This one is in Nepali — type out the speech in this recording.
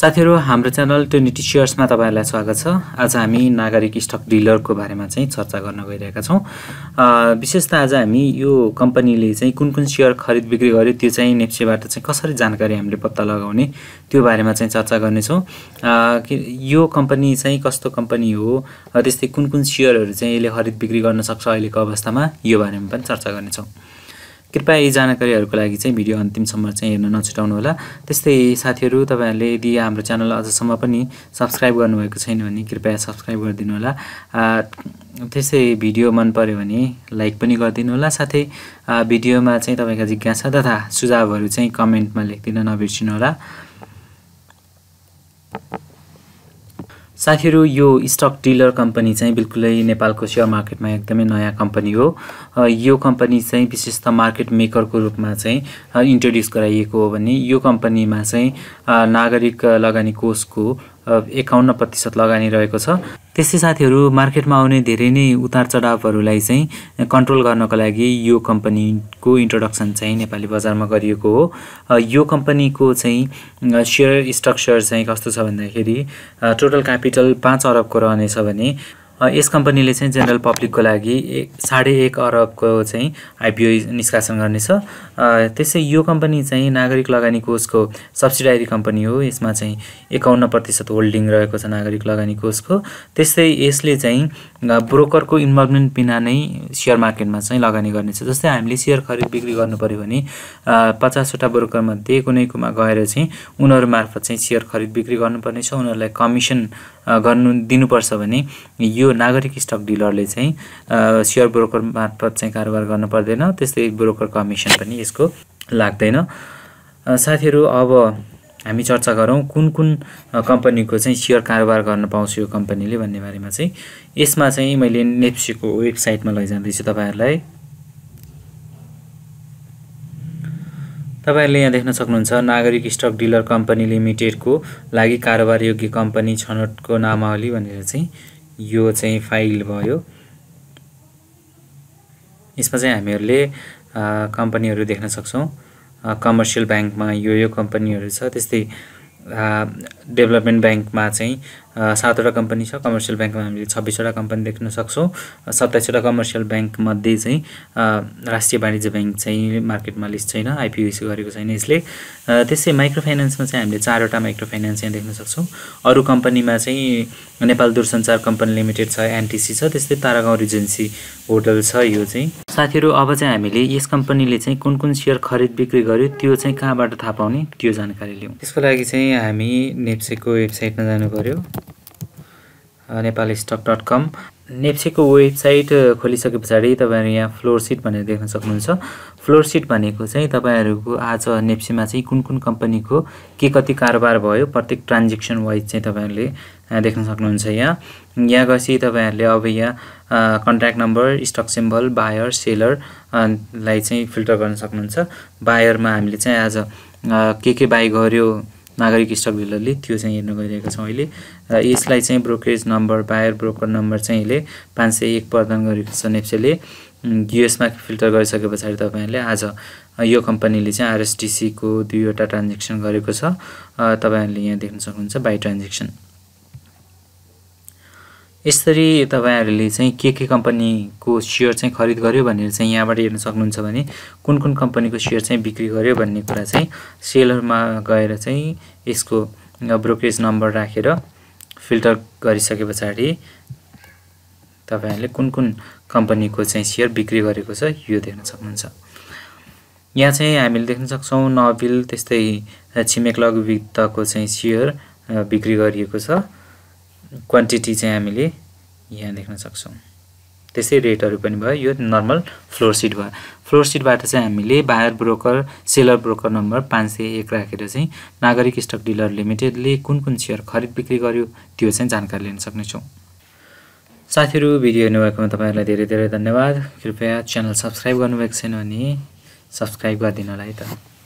साथीहरू हाम्रो च्यानल ट्रेनिटी सेयर्समा तपाईँहरूलाई स्वागत छ आज हामी नागरिक स्टक डिलरको बारेमा चाहिँ चर्चा गर्न गइरहेका छौँ विशेष त आज हामी यो कम्पनीले चाहिँ कुन कुन सेयर खरिद बिक्री गर्यो त्यो चाहिँ नेप्सेबाट चाहिँ कसरी जानकारी हामीले पत्ता लगाउने त्यो बारेमा चाहिँ चर्चा गर्नेछौँ यो कम्पनी चाहिँ कस्तो कम्पनी हो त्यस्तै कुन कुन सेयरहरू चाहिँ यसले खरिद बिक्री गर्न सक्छ अहिलेको अवस्थामा यो बारेमा पनि चर्चा गर्नेछौँ कृपया यी जानकारीहरूको लागि चाहिँ भिडियो अन्तिमसम्म चाहिँ हेर्न नछुटाउनु होला त्यस्तै साथीहरू तपाईँहरूले यदि हाम्रो च्यानल अझसम्म पनि सब्सक्राइब गर्नुभएको छैन भने कृपया सब्सक्राइब गरिदिनु होला त्यस्तै भिडियो मन पऱ्यो भने लाइक पनि गरिदिनु होला साथै भिडियोमा चाहिँ तपाईँका जिज्ञासा तथा सुझावहरू चाहिँ कमेन्टमा लेखिदिन होला साथीहरू यो स्टक डिलर कम्पनी चाहिँ बिल्कुलै नेपालको सेयर मार्केटमा एकदमै नयाँ कम्पनी हो यो कम्पनी चाहिँ विशेष त मार्केट मेकरको रूपमा चाहिँ इन्ट्रोड्युस गराइएको हो भने यो कम्पनीमा चाहिँ नागरिक लगानी कोषको एकाउन्न प्रतिशत लगानी रहेको छ त्यस्तै साथीहरू मार्केटमा आउने धेरै नै उतार चढावहरूलाई चाहिँ कन्ट्रोल गर्नको लागि यो कम्पनीको इन्ट्रोडक्सन चाहिँ नेपाली बजारमा गरिएको हो यो कम्पनीको चाहिँ सेयर स्ट्रक्चर चाहिँ कस्तो छ भन्दाखेरि टोटल क्यापिटल पाँच अरबको रहनेछ भने यस कम्पनीले चाहिँ जेनरल पब्लिकको लागि एक साढे एक अरबको चाहिँ आइपिओ निष्कासन गर्नेछ त्यसै यो कम्पनी चाहिँ नागरिक लगानी कोषको सब्सिडाइरी कम्पनी हो यसमा चाहिँ एकाउन्न प्रतिशत होल्डिङ रहेको छ नागरिक लगानी कोषको त्यस्तै यसले चाहिँ ब्रोकरको इन्भल्भमेन्ट बिना नै सेयर मार्केटमा चाहिँ लगानी गर्नेछ जस्तै हामीले सेयर खरिद बिक्री गर्नु पऱ्यो भने पचासवटा ब्रोकरमध्ये कुनैकोमा गएर चाहिँ उनीहरू मार्फत चाहिँ सेयर खरिद बिक्री गर्नुपर्नेछ उनीहरूलाई कमिसन गर्नु दिनुपर्छ भने यो नागरिक स्टक डिलरले चाहिँ सेयर ब्रोकर मार्फत चाहिँ कारोबार गर्नु पर्दैन त्यस्तै ब्रोकर कमिसन पनि यसको लाग्दैन साथीहरू अब हामी चर्चा गरौँ कुन कुन कम्पनीको चाहिँ सेयर कारोबार गर्न पाउँछ यो कम्पनीले भन्ने बारेमा चाहिँ यसमा चाहिँ मैले नेप्सीको वेबसाइटमा लैजाँदैछु तपाईँहरूलाई तपाईँहरूले यहाँ देख्न सक्नुहुन्छ नागरिक स्टक डिलर कम्पनी लिमिटेडको लागि कारोबार योग्य कम्पनी छनौटको नामावली भनेर चाहिँ यो चाहिँ फाइल भयो यसमा चाहिँ हामीहरूले कम्पनीहरू देख्न सक्छौँ कमर्सियल ब्याङ्कमा यो यो कम्पनीहरू छ त्यस्तै डेभलपमेन्ट ब्याङ्कमा चाहिँ सातवटा कम्पनी छ कमर्सियल ब्याङ्कमा हामीले छब्बिसवटा कम्पनी देख्न सक्छौँ सत्ताइसवटा कमर्सियल ब्याङ्कमध्ये चाहिँ राष्ट्रिय वाणिज्य ब्याङ्क चाहिँ मार्केटमा लिस्ट छैन आइपिओसी गरेको छैन यसले त्यसै माइक्रो फाइनेन्समा चाहिँ हामीले चारवटा माइक्रो फाइनेन्स यहाँ देख्न सक्छौँ अरू कम्पनीमा चाहिँ नेपाल दूरसञ्चार कम्पनी लिमिटेड छ एनटिसी छ त्यस्तै तारागाउँ रिजेन्सी होटल छ यो चाहिँ साथीहरू अब चाहिँ हामीले यस कम्पनीले चाहिँ कुन कुन सेयर खरिद बिक्री गर्यो त्यो चाहिँ कहाँबाट थाहा पाउने त्यो जानकारी लिउँ त्यसको लागि चाहिँ हामी नेप्सेको वेबसाइटमा जानु पऱ्यो नेपाल स्टक डट कम नेप्सेको वेबसाइट खोलिसके पछाडि तपाईँहरू यहाँ फ्लोर सिट भनेर देख्न सक्नुहुन्छ फ्लोर सिट भनेको चाहिँ तपाईँहरूको आज नेप्सेमा चाहिँ कुन कुन कम्पनीको के कति कारोबार भयो प्रत्येक ट्रान्जेक्सन वाइज चाहिँ तपाईँहरूले देख्न सक्नुहुन्छ यहाँ यहाँ गएपछि तपाईँहरूले अब यहाँ contact number stock symbol buyer seller लाई चाहिँ फिल्टर गर्न सक्नुहुन्छ बायरमा हामीले चाहिँ आज के के बाई गऱ्यो नागरिक स्टक हिलरले त्यो चाहिँ हेर्न गइरहेका छौँ अहिले र यसलाई चाहिँ brokerage number buyer broker number चाहिँ यसले पाँच सय एक प्रदान गरेको छ नेप्सेले युएसमा फिल्टर गरिसके पछाडि तपाईँहरूले आज यो कम्पनीले चाहिँ आरएसटिसीको दुईवटा ट्रान्जेक्सन गरेको छ तपाईँहरूले यहाँ देख्न सक्नुहुन्छ बाई ट्रान्जेक्सन यसरी तपाईँहरूले चाहिँ के के कम्पनीको सेयर चाहिँ खरिद गर्यो भनेर चाहिँ यहाँबाट हेर्न सक्नुहुन्छ भने कुन कुन कम्पनीको सेयर चाहिँ बिक्री गर्यो भन्ने कुरा चाहिँ सेलरमा गएर चाहिँ यसको ब्रोकरेज नम्बर राखेर फिल्टर गरिसके पछाडि तपाईँहरूले कुन कुन कम्पनीको चाहिँ सेयर बिक्री गरेको छ यो देख्न सक्नुहुन्छ यहाँ चाहिँ हामीले देख्न सक्छौँ नबिल त्यस्तै छिमेक लघु वित्तको चाहिँ सेयर बिक्री गरिएको छ क्वान्टिटी चाहिँ हामीले यहाँ देख्न सक्छौँ त्यसै रेटहरू पनि भयो यो नर्मल फ्लोर सिट भयो फ्लोर सिटबाट चाहिँ हामीले buyer broker seller broker number पाँच सय एक राखेर चाहिँ नागरिक स्टक डिलर लिमिटेडले कुन कुन सेयर खरिद बिक्री गर्यो त्यो चाहिँ जानकारी लिन सक्नेछौँ साथीहरू भिडियो हेर्नुभएकोमा तपाईँहरूलाई धेरै धेरै धन्यवाद कृपया च्यानल सब्सक्राइब गर्नुभएको छैन भने सब्सक्राइब गरिदिनु होला है त